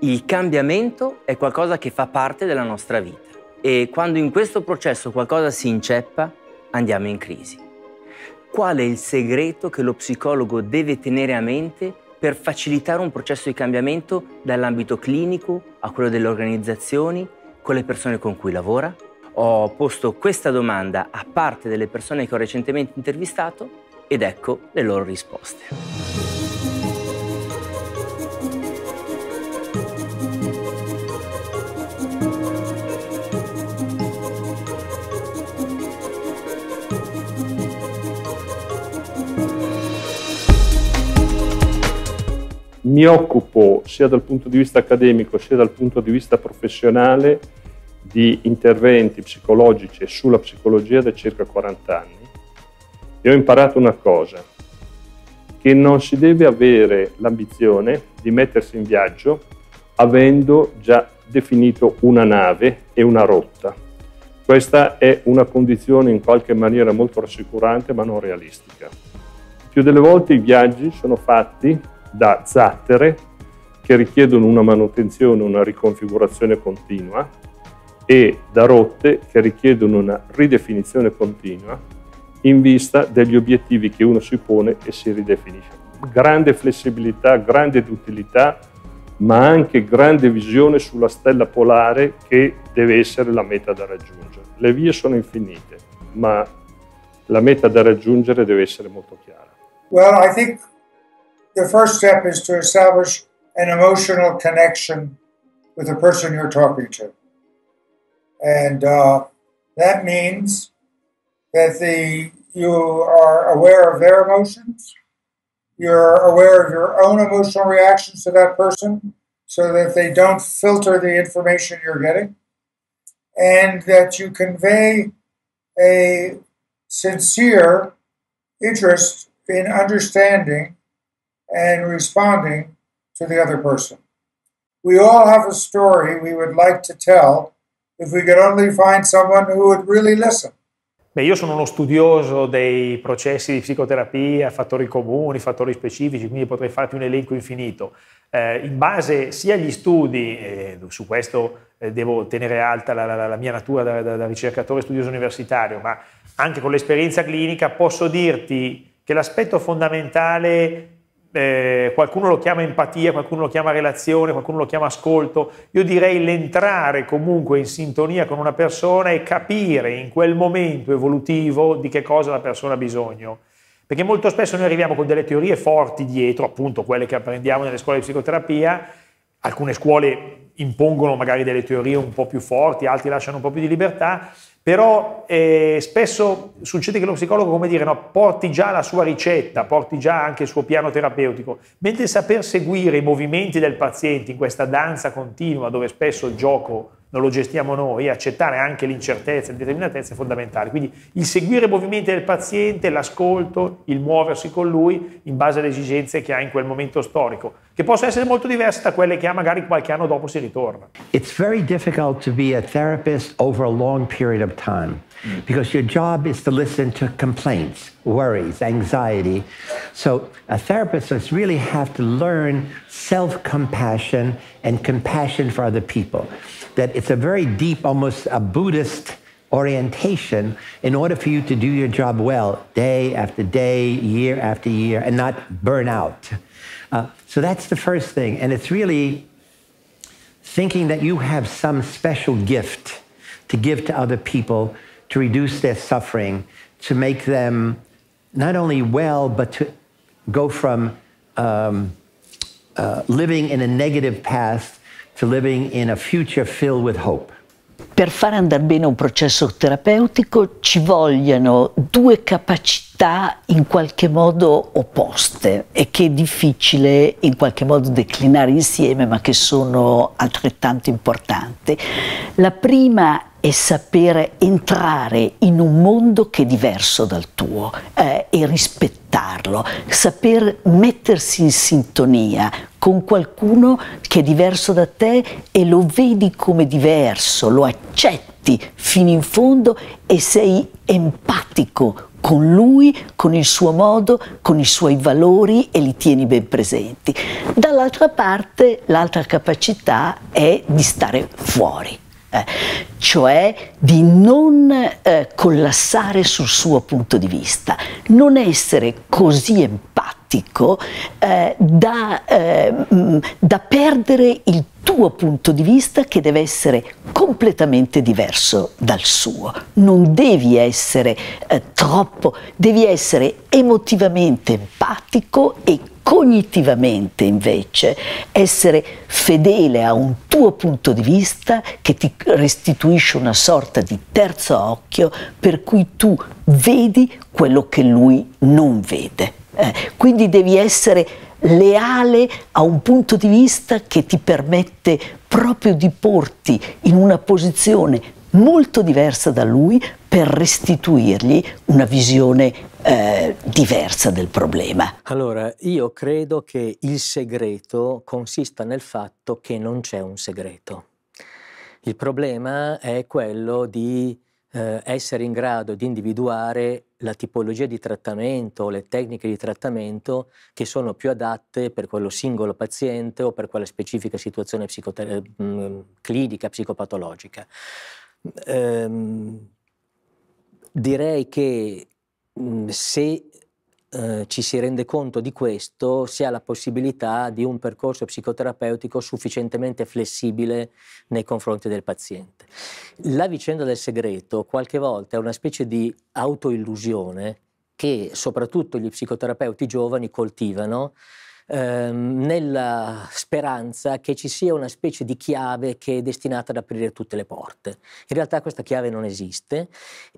Il cambiamento è qualcosa che fa parte della nostra vita e quando in questo processo qualcosa si inceppa andiamo in crisi. Qual è il segreto che lo psicologo deve tenere a mente per facilitare un processo di cambiamento dall'ambito clinico a quello delle organizzazioni con le persone con cui lavora? Ho posto questa domanda a parte delle persone che ho recentemente intervistato ed ecco le loro risposte. mi occupo sia dal punto di vista accademico sia dal punto di vista professionale di interventi psicologici e sulla psicologia da circa 40 anni e ho imparato una cosa, che non si deve avere l'ambizione di mettersi in viaggio avendo già definito una nave e una rotta. Questa è una condizione in qualche maniera molto rassicurante ma non realistica. Più delle volte i viaggi sono fatti da zattere che richiedono una manutenzione, una riconfigurazione continua e da rotte che richiedono una ridefinizione continua in vista degli obiettivi che uno si pone e si ridefinisce. Grande flessibilità, grande utilità, ma anche grande visione sulla stella polare che deve essere la meta da raggiungere. Le vie sono infinite, ma la meta da raggiungere deve essere molto chiara. Well, I think the first step is to establish an emotional connection with the person you're talking to. And uh, that means that the, you are aware of their emotions, you're aware of your own emotional reactions to that person so that they don't filter the information you're getting, and that you convey a sincere interest in understanding and responding to the other person. We all have a story we would like to tell if we could only find someone who would really listen. Beh, io sono uno studioso dei processi di psicoterapia, fattori comuni, fattori specifici, quindi potrei farti un elenco infinito. Eh, in base sia agli studi, eh, su questo eh, devo tenere alta la, la, la mia natura da, da, da ricercatore studioso universitario, ma anche con l'esperienza clinica posso dirti che l'aspetto fondamentale eh, qualcuno lo chiama empatia, qualcuno lo chiama relazione, qualcuno lo chiama ascolto, io direi l'entrare comunque in sintonia con una persona e capire in quel momento evolutivo di che cosa la persona ha bisogno. Perché molto spesso noi arriviamo con delle teorie forti dietro, appunto quelle che apprendiamo nelle scuole di psicoterapia, alcune scuole impongono magari delle teorie un po' più forti, altri lasciano un po' più di libertà, però eh, spesso succede che lo psicologo, come dire, no, porti già la sua ricetta, porti già anche il suo piano terapeutico, mentre saper seguire i movimenti del paziente in questa danza continua dove spesso il gioco non lo gestiamo noi, accettare anche l'incertezza, l'indeterminatezza è fondamentale. Quindi il seguire i movimenti del paziente, l'ascolto, il muoversi con lui in base alle esigenze che ha in quel momento storico, che possono essere molto diverse da quelle che ha magari qualche anno dopo si ritorna. It's very difficult to be a therapist over a long period of time. because your job is to listen to complaints, worries, anxiety. So a therapist must really have to learn self compassion and compassion for other people. That it's a very deep, almost a Buddhist orientation in order for you to do your job well day after day, year after year, and not burn out. Uh, so that's the first thing. And it's really thinking that you have some special gift to give to other people to reduce their suffering, to make them not only well, but to go from um, uh, living in a negative past to living in a future filled with hope. Per far andare bene un processo terapeutico ci vogliono due capacità in qualche modo opposte e che è difficile in qualche modo declinare insieme ma che sono altrettanto importanti. La prima è sapere entrare in un mondo che è diverso dal tuo eh, e rispettarlo, saper mettersi in sintonia con qualcuno che è diverso da te e lo vedi come diverso, lo accetti fino in fondo e sei empatico con lui, con il suo modo, con i suoi valori e li tieni ben presenti. Dall'altra parte l'altra capacità è di stare fuori eh, cioè di non eh, collassare sul suo punto di vista, non essere così empatico eh, da, mh, eh, mm, da perdere il tuo punto di vista che deve essere completamente diverso dal suo. Non devi essere eh, troppo, devi essere emotivamente empatico e Cognitivamente invece essere fedele a un tuo punto di vista che ti restituisce una sorta di terzo occhio per cui tu vedi quello che lui non vede. Eh, quindi devi essere leale a un punto di vista che ti permette proprio di porti in una posizione molto diversa da lui per restituirgli una visione eh, diversa del problema. Allora, io credo che il segreto consista nel fatto che non c'è un segreto. Il problema è quello di eh, essere in grado di individuare la tipologia di trattamento le tecniche di trattamento che sono più adatte per quello singolo paziente o per quella specifica situazione psicoter- mm, clinica, psicopatologica. Ehm, direi che Mm, se eh, ci si rende conto di questo, si ha la possibilità di un percorso psicoterapeutico sufficientemente flessibile nei confronti del paziente. La vicenda del segreto qualche volta è una specie di autoillusione che soprattutto gli psicoterapeuti giovani coltivano Ehm, nella speranza che ci sia una specie di chiave che è destinata ad aprire tutte le porte. In realtà questa chiave non esiste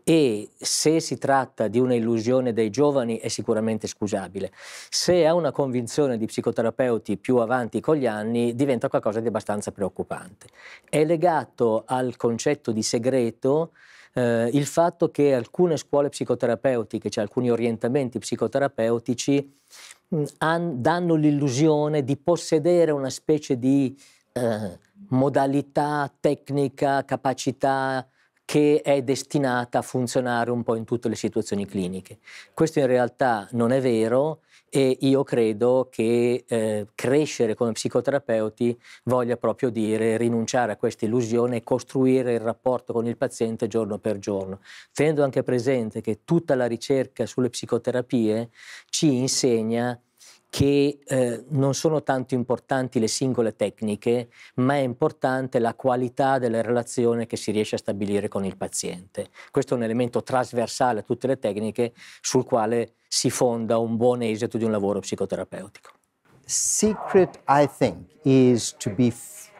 e se si tratta di un'illusione dei giovani è sicuramente scusabile. Se ha una convinzione di psicoterapeuti più avanti con gli anni diventa qualcosa di abbastanza preoccupante. È legato al concetto di segreto eh, il fatto che alcune scuole psicoterapeutiche, cioè alcuni orientamenti psicoterapeutici, mh, mm, han, danno l'illusione di possedere una specie di eh, modalità, tecnica, capacità che è destinata a funzionare un po' in tutte le situazioni cliniche. Questo in realtà non è vero e io credo che eh, crescere come psicoterapeuti voglia proprio dire rinunciare a questa illusione e costruire il rapporto con il paziente giorno per giorno, tenendo anche presente che tutta la ricerca sulle psicoterapie ci insegna che eh, non sono tanto importanti le singole tecniche, ma è importante la qualità della relazione che si riesce a stabilire con il paziente. Questo è un elemento trasversale a tutte le tecniche sul quale si fonda un buon esito di un lavoro psicoterapeutico. Secret, I think, is to be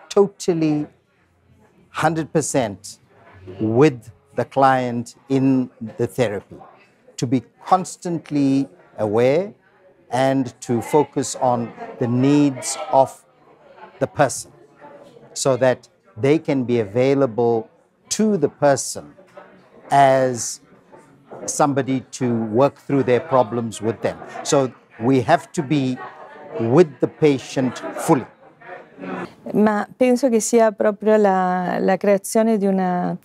totally 100% with the client in the therapy, to be constantly aware and to focus on the needs of the person so that they can be available to the person as somebody to work through their problems with them. So we have to be with the patient fully. Ma penso che sia proprio la, la creazione di una,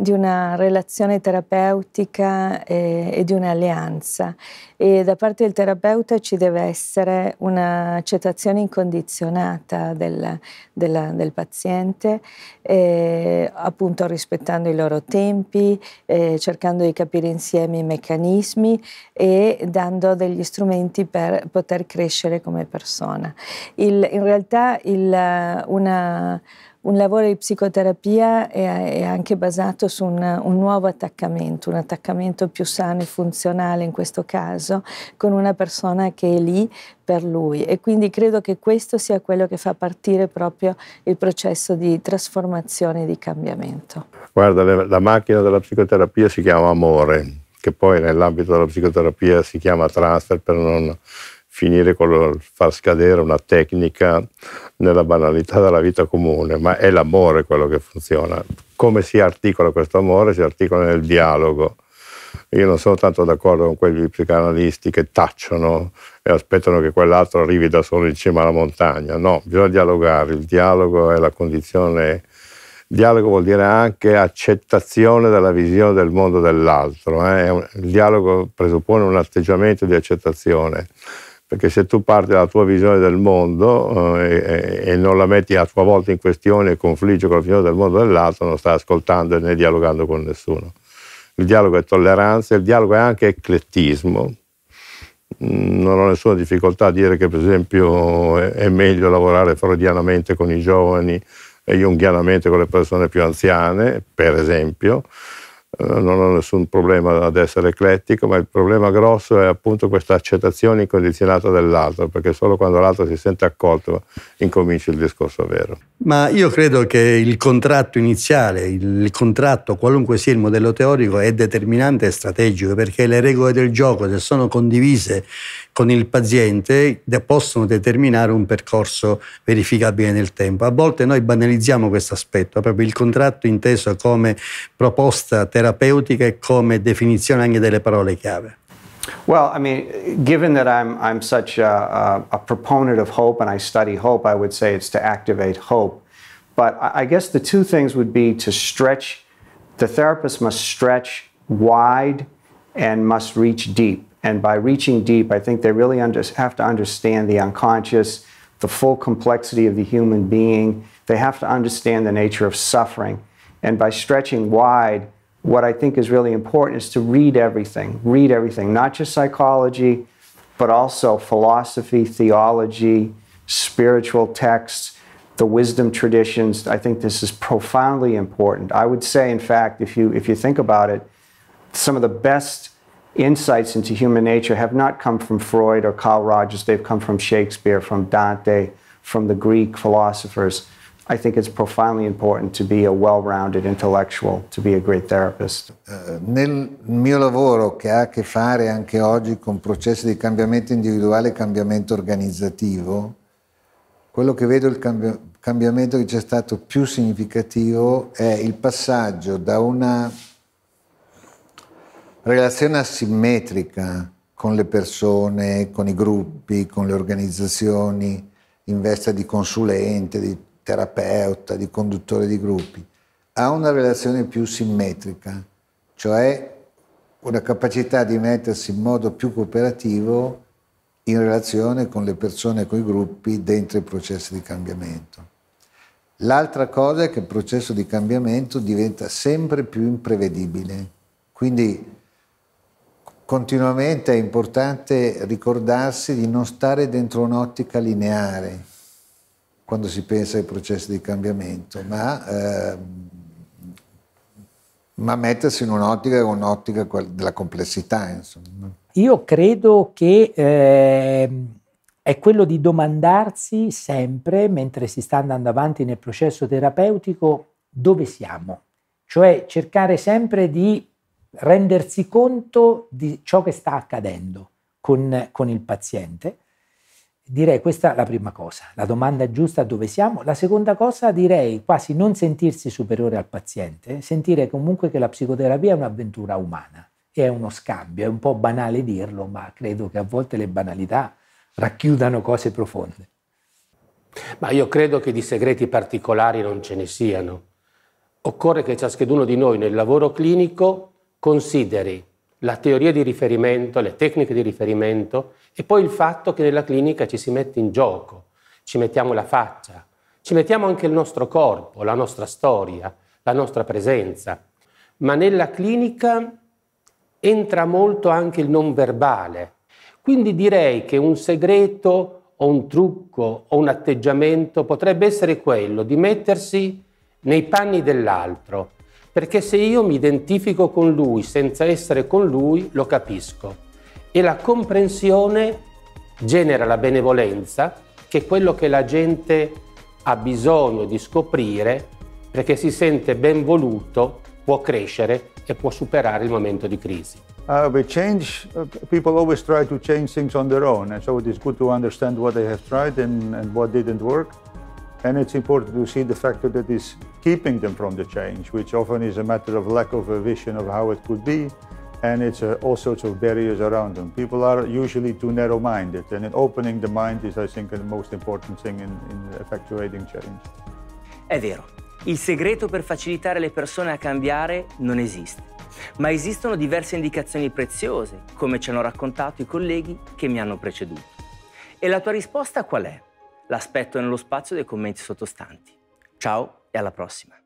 di una relazione terapeutica e, eh, e di un'alleanza e da parte del terapeuta ci deve essere un'accettazione incondizionata del, della, del paziente, eh, appunto rispettando i loro tempi, eh, cercando di capire insieme i meccanismi e dando degli strumenti per poter crescere come persona. Il, in realtà il, una, un lavoro di psicoterapia è, è anche basato su un, un, nuovo attaccamento, un attaccamento più sano e funzionale in questo caso, con una persona che è lì per lui. E quindi credo che questo sia quello che fa partire proprio il processo di trasformazione e di cambiamento. Guarda, la macchina della psicoterapia si chiama amore, che poi nell'ambito della psicoterapia si chiama transfer per non finire con il far scadere una tecnica nella banalità della vita comune, ma è l'amore quello che funziona. Come si articola questo amore? Si articola nel dialogo. Io non sono tanto d'accordo con quegli psicanalisti che tacciono e aspettano che quell'altro arrivi da solo in cima alla montagna. No, bisogna dialogare. Il dialogo è la condizione. Dialogo vuol dire anche accettazione della visione del mondo dell'altro. Eh? Il dialogo presuppone un atteggiamento di accettazione perché se tu parti dalla tua visione del mondo eh, e, non la metti a tua volta in questione e confligge con la visione del mondo dell'altro, non stai ascoltando né dialogando con nessuno. Il dialogo è tolleranza, il dialogo è anche eclettismo. Mm, non ho nessuna difficoltà a dire che per esempio è meglio lavorare freudianamente con i giovani e junghianamente con le persone più anziane, per esempio, eh, non ho nessun problema ad essere eclettico, ma il problema grosso è appunto questa accettazione incondizionata dell'altro, perché solo quando l'altro si sente accolto incomincia il discorso vero. Ma io credo che il contratto iniziale, il contratto, qualunque sia il modello teorico, è determinante e strategico, perché le regole del gioco, se sono condivise con il paziente, possono determinare un percorso verificabile nel tempo. A volte noi banalizziamo questo aspetto, proprio il contratto inteso come proposta terapeutica terapeutica e come definizione anche delle parole chiave? Well, I mean, given that I'm, I'm such a, a, a, proponent of hope and I study hope, I would say it's to activate hope. But I guess the two things would be to stretch, the therapist must stretch wide and must reach deep. And by reaching deep, I think they really under, have to understand the unconscious, the full complexity of the human being. They have to understand the nature of suffering. And by stretching wide, what I think is really important is to read everything, read everything, not just psychology, but also philosophy, theology, spiritual texts, the wisdom traditions. I think this is profoundly important. I would say, in fact, if you, if you think about it, some of the best insights into human nature have not come from Freud or Carl Rogers, they've come from Shakespeare, from Dante, from the Greek philosophers. I think it's profoundly important to be a well-rounded intellectual, to be a great therapist. Uh, nel mio lavoro che ha a che fare anche oggi con processi di cambiamento individuale e cambiamento organizzativo, quello che vedo il cambio, cambiamento che c'è stato più significativo è il passaggio da una relazione asimmetrica con le persone, con i gruppi, con le organizzazioni, in veste di consulente, di terapeuta, di conduttore di gruppi, ha una relazione più simmetrica, cioè una capacità di mettersi in modo più cooperativo in relazione con le persone con i gruppi dentro i processi di cambiamento. L'altra cosa è che il processo di cambiamento diventa sempre più imprevedibile, quindi continuamente è importante ricordarsi di non stare dentro un'ottica lineare, quando si pensa ai processi di cambiamento, ma, eh, ma mettersi in un'ottica un'ottica della complessità. Insomma. Io credo che eh, è quello di domandarsi sempre, mentre si sta andando avanti nel processo terapeutico, dove siamo, cioè cercare sempre di rendersi conto di ciò che sta accadendo con, con il paziente direi questa la prima cosa, la domanda giusta dove siamo. La seconda cosa direi quasi non sentirsi superiore al paziente, sentire comunque che la psicoterapia è un'avventura umana, è uno scambio, è un po' banale dirlo, ma credo che a volte le banalità racchiudano cose profonde. Ma io credo che di segreti particolari non ce ne siano. Occorre che ciascheduno di noi nel lavoro clinico consideri la teoria di riferimento, le tecniche di riferimento e poi il fatto che nella clinica ci si mette in gioco, ci mettiamo la faccia, ci mettiamo anche il nostro corpo, la nostra storia, la nostra presenza. Ma nella clinica entra molto anche il non verbale. Quindi direi che un segreto o un trucco o un atteggiamento potrebbe essere quello di mettersi nei panni dell'altro, perché se io mi identifico con lui senza essere con lui, lo capisco. E la comprensione genera la benevolenza, che è quello che la gente ha bisogno di scoprire, perché si sente ben voluto, può crescere e può superare il momento di crisi. Uh, we change, uh, people always try to change things on their own, and so it is good to understand what they have tried and, and what didn't work. And it's important to see the factor that is keeping them from the change, which often is a matter of lack of a vision of how it could be. And it's uh, all sorts of barriers around them. People are usually too narrow minded. And in opening the mind is, I think, the most important thing in, in effectuating change. È vero, il segreto per facilitare le persone a cambiare non esiste. Ma esistono diverse indicazioni preziose, come ci hanno raccontato i colleghi che mi hanno preceduto. E la tua risposta qual è? l'aspetto nello spazio dei commenti sottostanti. Ciao e alla prossima.